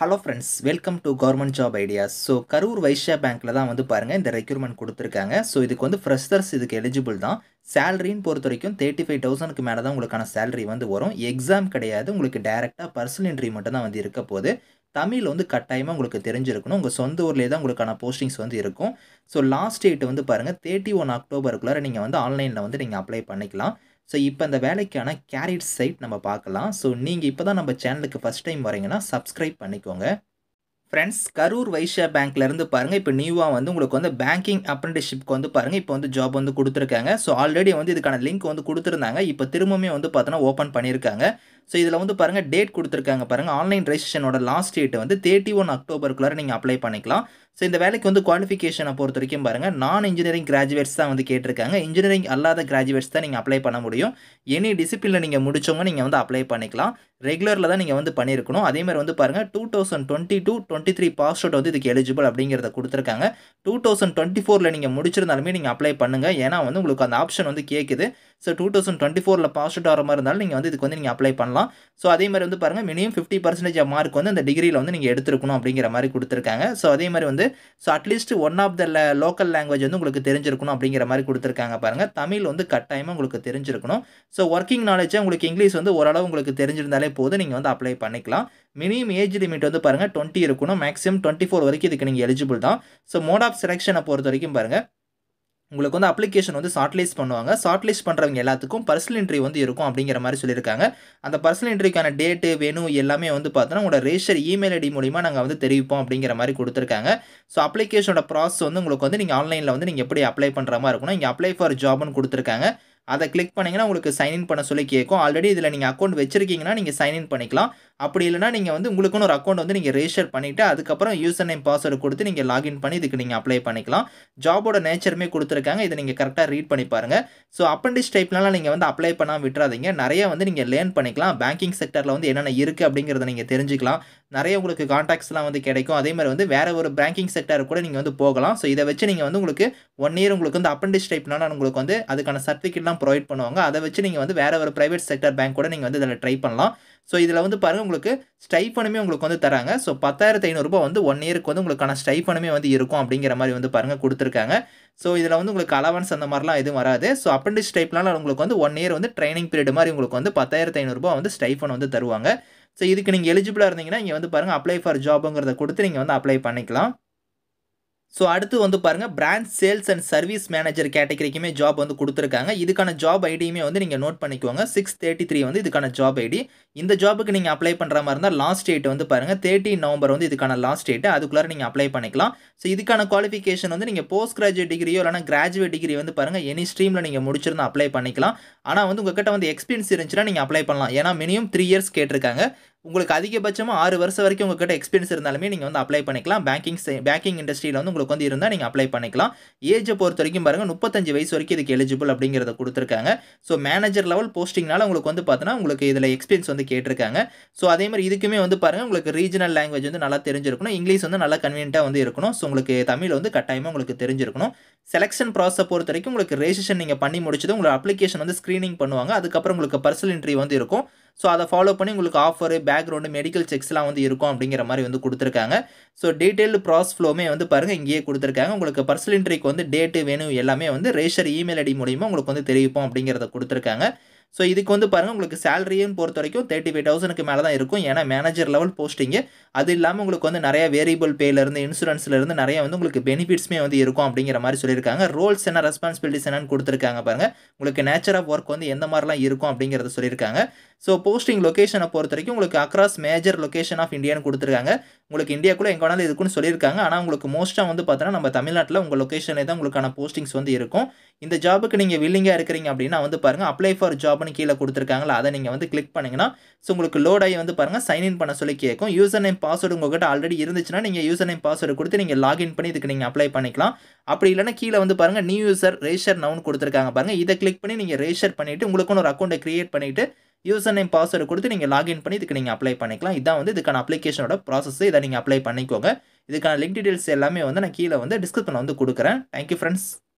hello friends welcome to government job ideas so Karur Vysya பேங்க்கில் தான் வந்து பாருங்கள் இந்த ரெக்யூர்மெண்ட் கொடுத்துருக்காங்க ஸோ இதுக்கு வந்து ஃப்ரெஷர்ஸ் இதுக்கு எலிஜிபிள் தான் சேலரின்னு பொறுத்த வரைக்கும் தேர்ட்டி ஃபைவ் தௌசண்ட்க்கு மேலே தான் உங்களுக்கான சேலரி வந்து வரும் எக்ஸாம் கிடையாது உங்களுக்கு டேரெக்டாக பர்சனல் இன்ட்ரி மட்டும் தான் வந்து இருக்க போது தமிழ் வந்து கட்டாயமாக உங்களுக்கு தெரிஞ்சிருக்கணும் உங்கள் சொந்த ஊர்லேயே தான் உங்களுக்கான போஸ்டிங்ஸ் வந்து இருக்கும் ஸோ லாஸ்ட் டேட் வந்து பாருங்கள் தேர்ட்டி ஒன் அக்டோபருக்குள்ளார நீங்கள் வந்து ஆன்லைனில் வந்து நீங்கள் அப்ளை பண்ணிக்கலாம் ஸோ இப்போ இந்த வேலைக்கான கேரிட் சைட் நம்ம பார்க்கலாம் ஸோ நீங்கள் இப்போ தான் நம்ம சேனலுக்கு ஃபஸ்ட் டைம் வரீங்கன்னா சப்ஸ்கிரைப் பண்ணிக்கோங்க ஃப்ரெண்ட்ஸ் கரூர் வைஷ்யா பேங்க்லேருந்து பாருங்கள் இப்போ நியூவாக வந்து உங்களுக்கு வந்து பேங்கிங் அப்ரண்டிஷிப்க்கு வந்து பாருங்கள் இப்போ வந்து ஜாப் வந்து கொடுத்துருக்காங்க ஸோ ஆல்ரெடி வந்து இதுக்கான லிங்க் வந்து கொடுத்துருந்தாங்க இப்போ திரும்பவுமே வந்து பார்த்தோன்னா ஓப்பன் பண்ணியிருக்காங்க ஸோ இதில் வந்து பாருங்கள் டேட் கொடுத்துருக்காங்க பாருங்கள் ஆன்லைன் ரெஜிஸ்ட்ரேஷனோட லாஸ்ட் டேட் வந்து தேர்ட்டி ஒன் அக்டோபருக்குள்ளே நீங்கள் அப்ளை பண்ணிக்கலாம் ஸோ இந்த வேலைக்கு வந்து குவாலிஃபிகேஷனை பொறுத்த வரைக்கும் பாருங்கள் நான் இன்ஜினியரிங் கிராஜுவேட்ஸ் தான் வந்து கேட்டிருக்காங்க இன்ஜினியரிங் அல்லாத கிராஜுவேட்ஸ் தான் நீங்கள் அப்ளை பண்ண முடியும் எனி டிசிப்ளினில் நீங்கள் முடிச்சவங்க நீங்கள் வந்து அப்ளை பண்ணிக்கலாம் ரெகுலரில் தான் நீங்கள் வந்து பண்ணியிருக்கணும் அதேமாதிரி வந்து பாருங்கள் two thousand twenty two twenty three pass out வந்து இதுக்கு எலிஜிபிள் அப்படிங்கிறத கொடுத்துருக்காங்க டூ தௌசண்ட் டுவெண்ட்டி ஃபோரில் நீங்கள் முடிச்சிருந்தாலுமே நீங்கள் அப்ளை பண்ணுங்கள் ஏன்னா வந்து உங்களுக்கு அந்த ஆப்ஷன் வந்து கேட்குது ஸோ டூ தௌசண்ட் டுவெண்ட்டி ஃபோரில் பாஸ் அவுட் ஆகிற மாதிரி இருந்தாலும் நீங்கள் வந்து இதுக்கு வந்து நீங்கள் அப்ளை பண்ணலாம் பண்ணலாம் ஸோ அதே மாதிரி வந்து பாருங்கள் மினிமம் ஃபிஃப்டி பர்சன்டேஜ் மார்க் வந்து அந்த டிகிரியில் வந்து நீங்கள் எடுத்துருக்கணும் அப்படிங்கிற மாதிரி கொடுத்துருக்காங்க ஸோ அதே மாதிரி வந்து so at least one of the local language வந்து உங்களுக்கு தெரிஞ்சிருக்கணும் அப்படிங்கிற மாதிரி கொடுத்துருக்காங்க பாருங்கள் தமிழ் வந்து கட்டாயமாக உங்களுக்கு தெரிஞ்சிருக்கணும் ஸோ ஒர்க்கிங் நாலேஜாக உங்களுக்கு இங்கிலீஷ் வந்து ஓரளவு உங்களுக்கு தெரிஞ்சிருந்தாலே போதும் நீங்கள் வந்து அப்ளை பண்ணிக்கலாம் மினிமம் ஏஜ் லிமிட் வந்து பாருங்கள் டுவெண்ட்டி இருக்கணும் மேக்ஸிமம் டுவெண்ட்டி ஃபோர் வரைக்கும் இதுக்கு நீங்கள் எலிஜிபிள் தான் ஸோ மோட் ஆஃப் செலெக்ஷனை பொறுத்த வரைக்கும் பாருங்கள் உங்களுக்கு வந்து அப்ளிகேஷன் வந்து ஷார்ட்லைஸ் பண்ணுவாங்க ஷார்ட்லைஸ் பண்ணுறவங்க எல்லாத்துக்கும் பர்சனல் இன்ட்ரி வந்து இருக்கும் அப்படிங்கிற மாதிரி சொல்லியிருக்காங்க அந்த பர்சனல் இன்ட்ரிக்கான டேட்டு வேணும் எல்லாமே வந்து பார்த்தோன்னா உங்களோட ரேஷர் இமெயில் ஐடி மூலிமா நாங்கள் வந்து தெரிவிப்போம் அப்படிங்கிற மாதிரி கொடுத்துருக்காங்க ஸோ அப்ளிகேஷனோட ப்ராசஸ் வந்து உங்களுக்கு வந்து நீங்கள் ஆன்லைனில் வந்து நீங்கள் எப்படி அப்ளை பண்ணுற மாதிரி இருக்கணும் இங்கே அப்ளை ஃபார் ஜாப்னு கொடுத்துருக்காங்க அதை கிளிக் பண்ணிங்கன்னா உங்களுக்கு சைன்இன் பண்ண சொல்லி கேட்கும் ஆல்ரெடி இதில் நீங்கள் அக்கௌண்ட் வச்சிருக்கீங்கன்னா நீங்கள் சைன்இன் பண்ணிக்கலாம் அப்படி இல்லைனா நீங்கள் வந்து உங்களுக்குன்னு ஒரு அக்கௌண்ட் வந்து நீங்கள் ரெஜிஸ்டர் பண்ணிவிட்டு அதுக்கப்புறம் யூசர் நேம் பாஸ்வேர்டு கொடுத்து நீங்கள் லாகின் பண்ணி இதுக்கு நீங்கள் அப்ளை பண்ணிக்கலாம் ஜாபோட நேச்சருமே கொடுத்துருக்காங்க இதை நீங்கள் கரெக்டாக ரீட் பண்ணி பாருங்கள் ஸோ அப்பண்டிஸ் டைப்லாம் நீங்கள் வந்து அப்ளை பண்ணால் விட்டுறாதீங்க நிறைய வந்து நீங்கள் லேர்ன் பண்ணிக்கலாம் பேங்கிங் செக்டரில் வந்து என்னென்ன இருக்குது அப்படிங்கிறத நீங்கள் தெரிஞ்சுக்கலாம் நிறைய உங்களுக்கு காண்டாக்ட்ஸ்லாம் வந்து கிடைக்கும் அதே மாதிரி வந்து வேறு ஒரு பேங்கிங் செக்டர் கூட நீங்கள் வந்து போகலாம் ஸோ இதை வச்சு நீங்கள் வந்து உங்களுக்கு ஒன் இயர் உங்களுக்கு வந்து அப்பண்டிஸ் டைப்னால உங்களுக்கு வந்து அதுக்கான சர்டிஃபிகேட்லாம் ப்ரொவைட் பண்ணுவாங்க அதை வச்சு நீங்கள் வந்து வேறு ஒரு ப்ரைவேட் செக்டர் பேங்க் கூட நீங்கள் வந்து இதில் ட்ரை பண்ணலாம் ஸோ இதில் வந்து பாருங்கள் உங்களுக்கு ஸ்டைஃபனுமே உங்களுக்கு வந்து தராங்க ஸோ பத்தாயிரத்து ஐநூறுரூபா வந்து ஒன் இயருக்கு வந்து உங்களுக்கான ஸ்டைஃபனுமே வந்து இருக்கும் அப்படிங்கிற மாதிரி வந்து பாருங்கள் கொடுத்துருக்காங்க ஸோ இதில் வந்து உங்களுக்கு அலவன்ஸ் அந்த மாதிரிலாம் எதுவும் வராது ஸோ அப்ரெண்டிஸ் டைப்லாம் உங்களுக்கு வந்து ஒன் இயர் வந்து ட்ரைனிங் பீரியட் மாதிரி உங்களுக்கு வந்து பத்தாயிரத்து ஐநூறுபா வந்து ஸ்டைஃபன் வந்து தருவாங்க ஸோ இதுக்கு நீங்கள் எலிஜிபிளாக இருந்தீங்கன்னா இங்கே வந்து பாருங்கள் அப்ளை ஃபார் ஜாபுங்கிறத கொடுத்து நீங்கள் வந்து அப்ளை பண்ணிக்கலாம் ஸோ அடுத்து வந்து பாருங்கள் branch sales and service manager கேட்டகரிக்குமே ஜாப் வந்து கொடுத்துருக்காங்க இதுக்கான ஜாப் ஐடியுமே வந்து நீங்கள் நோட் பண்ணிக்கோங்க சிக்ஸ் தேர்ட்டி த்ரீ வந்து இதுக்கான ஜாப் ஐடி இந்த ஜாபுக்கு நீங்கள் அப்ளை பண்ணுற மாதிரி இருந்தால் லாஸ்ட் டேட் வந்து பாருங்கள் தேர்ட்டி நவம்பர் வந்து இதுக்கான லாஸ்ட் டேட்டு அதுக்குள்ளே நீங்கள் அப்ளை பண்ணிக்கலாம் ஸோ இதுக்கான குவாலிஃபிகேஷன் வந்து நீங்கள் போஸ்ட் கிராஜுவேட் டிகிரியோ இல்லைனா கிராஜுவேட் டிகிரி வந்து பாருங்கள் எனி ஸ்ட்ரீமில் நீங்கள் முடிச்சிருந்தா அப்ளை பண்ணிக்கலாம் ஆனால் வந்து உங்ககிட்ட வந்து எக்ஸ்பீரியன்ஸ் இருந்துச்சுன்னா நீங்கள் அப்ளை பண்ணலாம் ஏன்னா மினிமம் த்ரீ இயர்ஸ் கேட்டிருக்காங்க உங்களுக்கு அதிகபட்சமாக ஆறு வருஷம் வரைக்கும் உங்கள்கிட்ட எக்ஸ்பீரியன்ஸ் இருந்தாலுமே நீங்கள் வந்து அப்ளை பண்ணிக்கலாம் பேங்கிங் பேங்கிங் இண்டஸ்ட்ரியில் வந்து உங்களுக்கு வந்து இருந்தால் நீங்கள் அப்ளை பண்ணிக்கலாம் ஏஜை பொறுத்த வரைக்கும் பாருங்கள் முப்பத்தஞ்சு வயசு வரைக்கும் இதுக்கு எலிஜிபிள் அப்படிங்கிறத கொடுத்துருக்காங்க ஸோ மேனேஜர் லெவல் போஸ்டிங்னால உங்களுக்கு வந்து பார்த்தீங்கன்னா உங்களுக்கு இதில் எக்ஸ்பீரியன்ஸ் வந்து கேட்டிருக்காங்க ஸோ அதே மாதிரி இதுக்குமே வந்து பாருங்கள் உங்களுக்கு ரீஜனல் லாங்குவேஜ் வந்து நல்லா தெரிஞ்சிருக்கணும் இங்கிலீஷ் வந்து நல்லா கன்வீனியாக வந்து இருக்கணும் ஸோ உங்களுக்கு தமிழ் வந்து கட்டாயமாக உங்களுக்கு தெரிஞ்சிருக்கணும் செலெக்ஷன் ப்ராசஸ் பொறுத்த வரைக்கும் உங்களுக்கு ரெஜிஸ்ட்ரேஷன் நீங்கள் பண்ணி முடிச்சது உங்களுக்கு அப்ளிகேஷன் வந்து ஸ்க்ரீனிங் பண்ணுவாங்க அதுக்கப்புறம் உங்களுக்கு பர்சனல் இன்ட்ரி வந்து இருக்கும் ஸோ அதை ஃபாலோ பண்ணி உங்களுக்கு ஆஃபர் பேக்ரவுண்டு மெடிக்கல் செக்ஸ்லாம் வந்து இருக்கும் அப்படிங்கிற மாதிரி வந்து கொடுத்துருக்காங்க ஸோ டீட்டெயில் ப்ராஸ் ஃப்ளோமே வந்து பாருங்கள் இங்கேயே கொடுத்துருக்காங்க உங்களுக்கு பர்சனல் இன்ட்ரிக்கு வந்து டேட்டு வேணும் எல்லாமே வந்து ரேஷர் இமெயில் ஐடி மூலியமாக உங்களுக்கு வந்து தெரிவிப்போம் அப்படிங்கிறத கொடுத்துருக்காங்க ஸோ இதுக்கு வந்து பாருங்கள் உங்களுக்கு சேலரியும் பொறுத்த வரைக்கும் தேர்ட்டி ஃபைவ் தௌசண்ட்க்கு மேலே தான் இருக்கும் ஏன்னா மேனேஜர் லெவல் போஸ்டிங்கு அது இல்லாமல் உங்களுக்கு வந்து நிறைய வேரியபிள் பேலேருந்து இன்சூரன்ஸ்லேருந்து நிறைய வந்து உங்களுக்கு பெனிஃபிட்ஸுமே வந்து இருக்கும் அப்படிங்கிற மாதிரி சொல்லியிருக்காங்க ரோல்ஸ் என்ன ரெஸ்பான்சிபிலிட்டிஸ் என்னன்னு கொடுத்துருக்காங்க பாருங்கள் உங்களுக்கு நேச்சர் ஆஃப் ஒர்க் வந்து எந்த மாதிரிலாம் இருக்கும் அப்படிங்கிறத சொல்லியிருக்காங்க ஸோ போஸ்டிங் லொக்கேஷனை பொறுத்த வரைக்கும் உங்களுக்கு அக்ராஸ் மேஜர் லொக்கேஷன் ஆஃப் இந்தியான்னு கொடுத்துருக்காங்க உங்களுக்கு இந்தியாக்குள்ளே எங்கே வேணாலும் இருக்குன்னு சொல்லியிருக்காங்க ஆனால் உங்களுக்கு மோஸ்ட்டாக வந்து பார்த்தோன்னா நம்ம தமிழ்நாட்டில் உங்கள் லொக்கேஷனே தான் உங்களுக்கான போஸ்டிங்ஸ் வந்து இருக்கும் இந்த ஜாபுக்கு நீங்கள் வில்லிங்காக இருக்கிறீங்க அப்படின்னா வந்து பாருங்கள் அப்ளை ஃபார் ஜாப்னு கீழே கொடுத்துருக்காங்களா அதை நீங்கள் வந்து கிளிக் பண்ணிங்கன்னா ஸோ உங்களுக்கு லோட் ஆகி வந்து பாருங்கள் சைன்இன் பண்ண சொல்லி கேட்கும் யூசர் நேம் பாஸ்வேர்டு உங்கள்கிட்ட ஆல்ரெடி இருந்துச்சுன்னா நீங்கள் யூசர் நேம் பாஸ்வேர்டு கொடுத்து நீங்கள் லாகின் பண்ணி இதுக்கு நீங்கள் அப்ளை பண்ணிக்கலாம் அப்படி இல்லைனா கீழே வந்து பாருங்கள் நியூ யூசர் ரேஷர் நவுன் கொடுத்துருக்காங்க பாருங்கள் இதை கிளிக் பண்ணி நீங்கள் ரேஷர் பண்ணிவிட்டு உங்களுக்குன்னு ஒரு அக்கௌண்ட்டை க்ரியேட் பண்ணிவிட்டு யூசர் நேம் பாஸ்வேர்டு கொடுத்து நீங்கள் லாகின் பண்ணி இதுக்கு நீங்கள் அப்ளை பண்ணிக்கலாம் இதான் வந்து இதுக்கான அப்ளிகேஷனோட ப்ராசஸ் இதை நீங்கள் அப்ளை பண்ணிக்கோங்க இதுக்கான லிங்க் டீடெயில்ஸ் எல்லாமே வந்து நான் கீழே வந்து டிஸ்கஸ் வந்து கொடுக்குறேன் தேங்க்யூ ஃப்ரெண்ட்ஸ்